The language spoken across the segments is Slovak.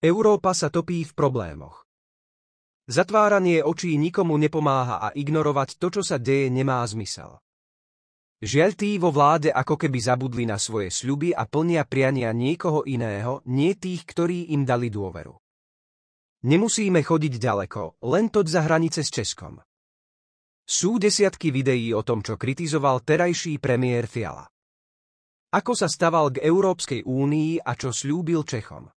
Európa sa topí v problémoch. Zatváranie očí nikomu nepomáha a ignorovať to, čo sa deje, nemá zmysel. Žiaľ tí vo vláde ako keby zabudli na svoje sľuby a plnia priania niekoho iného, nie tých, ktorí im dali dôveru. Nemusíme chodiť ďaleko, len toť za hranice s Českom. Sú desiatky videí o tom, čo kritizoval terajší premiér Fiala. Ako sa staval k Európskej únii a čo slúbil Čechom.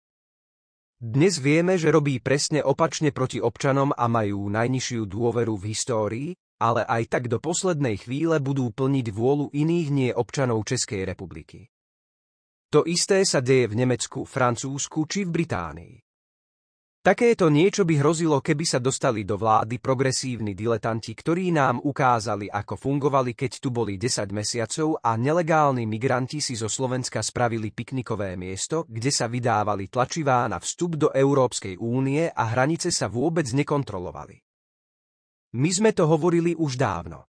Dnes vieme, že robí presne opačne proti občanom a majú najnižšiu dôveru v histórii, ale aj tak do poslednej chvíle budú plniť vôľu iných nie občanov Českej republiky. To isté sa deje v Nemecku, Francúzsku či v Británii. Takéto niečo by hrozilo, keby sa dostali do vlády progresívni diletanti, ktorí nám ukázali, ako fungovali, keď tu boli 10 mesiacov a nelegálni migranti si zo Slovenska spravili piknikové miesto, kde sa vydávali tlačivá na vstup do Európskej únie a hranice sa vôbec nekontrolovali. My sme to hovorili už dávno.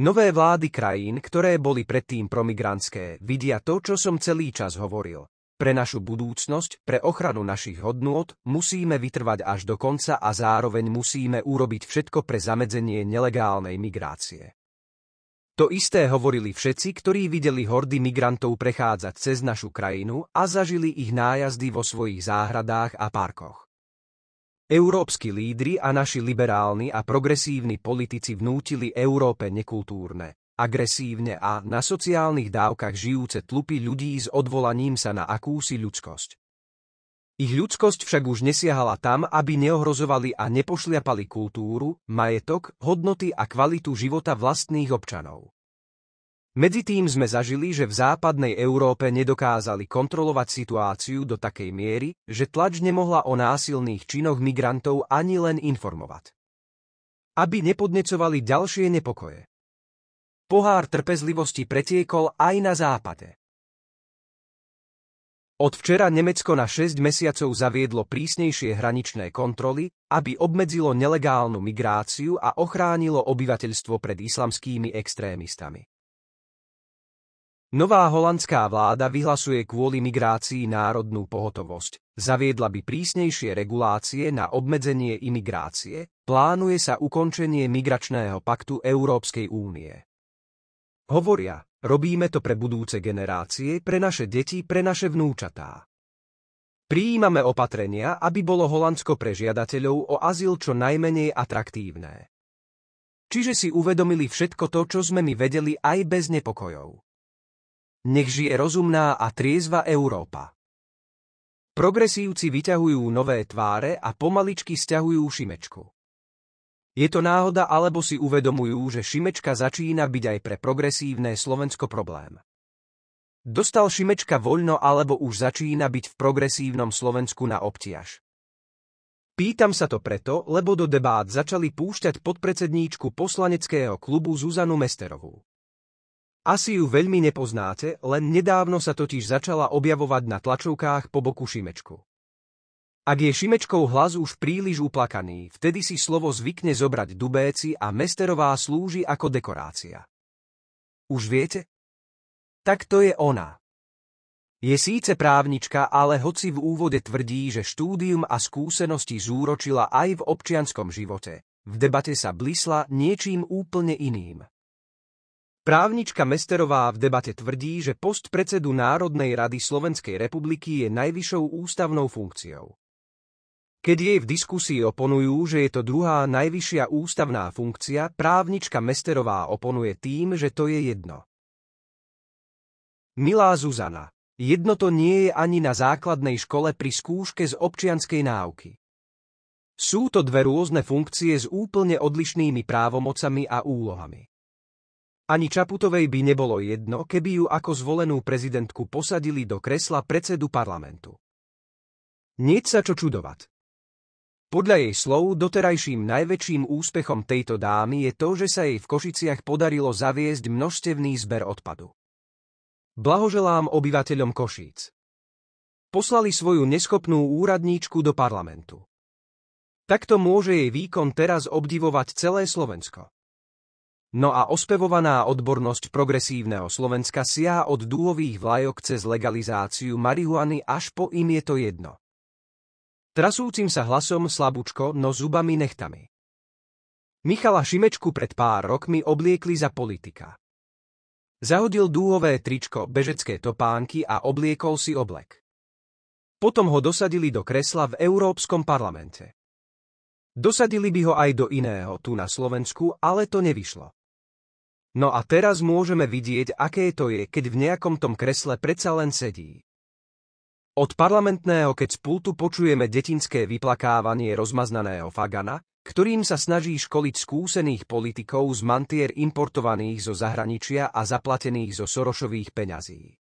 Nové vlády krajín, ktoré boli predtým promigrantské, vidia to, čo som celý čas hovoril. Pre našu budúcnosť, pre ochranu našich hodnôt, musíme vytrvať až do konca a zároveň musíme urobiť všetko pre zamedzenie nelegálnej migrácie. To isté hovorili všetci, ktorí videli hordy migrantov prechádzať cez našu krajinu a zažili ich nájazdy vo svojich záhradách a parkoch. Európsky lídry a naši liberálni a progresívni politici vnútili Európe nekultúrne, agresívne a na sociálnych dávkach žijúce tlupy ľudí s odvolaním sa na akúsi ľudskosť. Ich ľudskosť však už nesiahala tam, aby neohrozovali a nepošliapali kultúru, majetok, hodnoty a kvalitu života vlastných občanov. Medzi tým sme zažili, že v západnej Európe nedokázali kontrolovať situáciu do takej miery, že tlač nemohla o násilných činoch migrantov ani len informovať. Aby nepodnecovali ďalšie nepokoje pohár trpezlivosti pretiekol aj na západe. Od včera Nemecko na 6 mesiacov zaviedlo prísnejšie hraničné kontroly, aby obmedzilo nelegálnu migráciu a ochránilo obyvateľstvo pred islamskými extrémistami. Nová holandská vláda vyhlasuje kvôli migrácii národnú pohotovosť, zaviedla by prísnejšie regulácie na obmedzenie imigrácie, plánuje sa ukončenie migračného paktu Európskej únie. Hovoria, robíme to pre budúce generácie, pre naše deti, pre naše vnúčatá. Prijímame opatrenia, aby bolo Holandsko pre žiadateľov o azyl čo najmenej atraktívne. Čiže si uvedomili všetko to, čo sme my vedeli aj bez nepokojov. Nech žije rozumná a triezva Európa. Progresívci vyťahujú nové tváre a pomaličky stiahujú šimečku. Je to náhoda alebo si uvedomujú, že Šimečka začína byť aj pre progresívne Slovensko problém? Dostal Šimečka voľno alebo už začína byť v progresívnom Slovensku na obtiaž? Pýtam sa to preto, lebo do debát začali púšťať podpredsedníčku poslaneckého klubu Zuzanu Mesterovú. Asi ju veľmi nepoznáte, len nedávno sa totiž začala objavovať na tlačovkách po boku Šimečku. Ak je Šimečkov hlas už príliš uplakaný, vtedy si slovo zvykne zobrať dubéci a Mesterová slúži ako dekorácia. Už viete? Tak to je ona. Je síce právnička, ale hoci v úvode tvrdí, že štúdium a skúsenosti zúročila aj v občianskom živote, v debate sa blísla niečím úplne iným. Právnička Mesterová v debate tvrdí, že post predsedu Národnej rady Slovenskej republiky je najvyššou ústavnou funkciou keď jej v diskusii oponujú, že je to druhá najvyššia ústavná funkcia, právnička Mesterová oponuje tým, že to je jedno. Milá Zuzana, jedno to nie je ani na základnej škole pri skúške z občianskej náuky. Sú to dve rôzne funkcie s úplne odlišnými právomocami a úlohami. Ani Čaputovej by nebolo jedno, keby ju ako zvolenú prezidentku posadili do kresla predsedu parlamentu. Nieť sa čo čudovať. Podľa jej slov doterajším najväčším úspechom tejto dámy je to, že sa jej v Košiciach podarilo zaviesť množstevný zber odpadu. Blahoželám obyvateľom Košíc. Poslali svoju neschopnú úradníčku do parlamentu. Takto môže jej výkon teraz obdivovať celé Slovensko. No a ospevovaná odbornosť progresívneho Slovenska siaha od dúhových vlajok cez legalizáciu marihuany až po im je to jedno. Trasúcim sa hlasom slabúčko, no zubami nechtami. Michala Šimečku pred pár rokmi obliekli za politika. Zahodil dúhové tričko, bežecké topánky a obliekol si oblek. Potom ho dosadili do kresla v Európskom parlamente. Dosadili by ho aj do iného tu na Slovensku, ale to nevyšlo. No a teraz môžeme vidieť, aké to je, keď v nejakom tom kresle predsa len sedí. Od parlamentného keď z pultu počujeme detinské vyplakávanie rozmaznaného Fagana, ktorým sa snaží školiť skúsených politikov z mantier importovaných zo zahraničia a zaplatených zo Sorošových peňazí.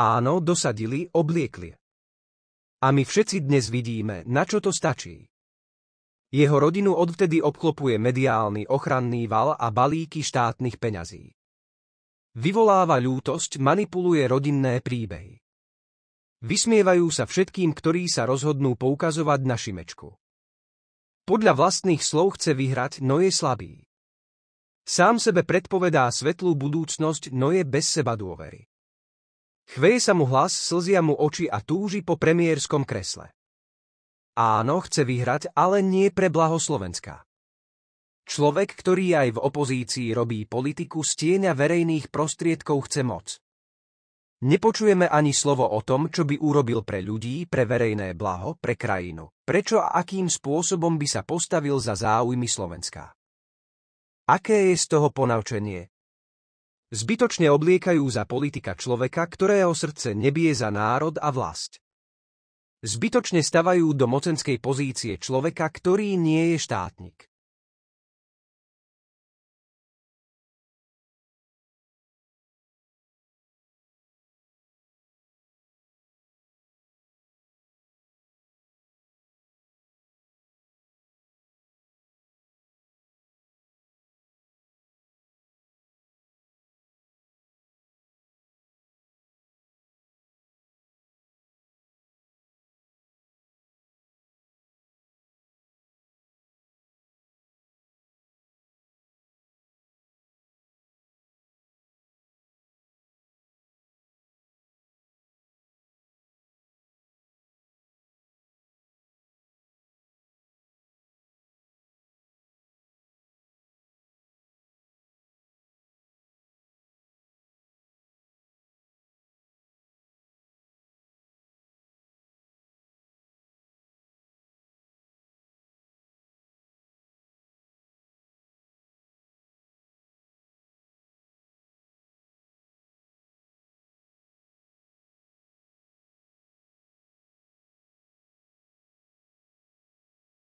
Áno, dosadili, obliekli. A my všetci dnes vidíme, na čo to stačí. Jeho rodinu odvtedy obklopuje mediálny ochranný val a balíky štátnych peňazí. Vyvoláva ľútosť, manipuluje rodinné príbehy. Vysmievajú sa všetkým, ktorí sa rozhodnú poukazovať na Šimečku. Podľa vlastných slov chce vyhrať, no je slabý. Sám sebe predpovedá svetlú budúcnosť, no je bez seba dôvery. Chveje sa mu hlas, slzia mu oči a túži po premiérskom kresle. Áno, chce vyhrať, ale nie pre blaho Slovenska. Človek, ktorý aj v opozícii robí politiku, stieňa verejných prostriedkov chce moc. Nepočujeme ani slovo o tom, čo by urobil pre ľudí, pre verejné blaho, pre krajinu. Prečo a akým spôsobom by sa postavil za záujmy Slovenska? Aké je z toho ponaučenie? Zbytočne obliekajú za politika človeka, ktorého srdce nebije za národ a vlast. Zbytočne stavajú do mocenskej pozície človeka, ktorý nie je štátnik.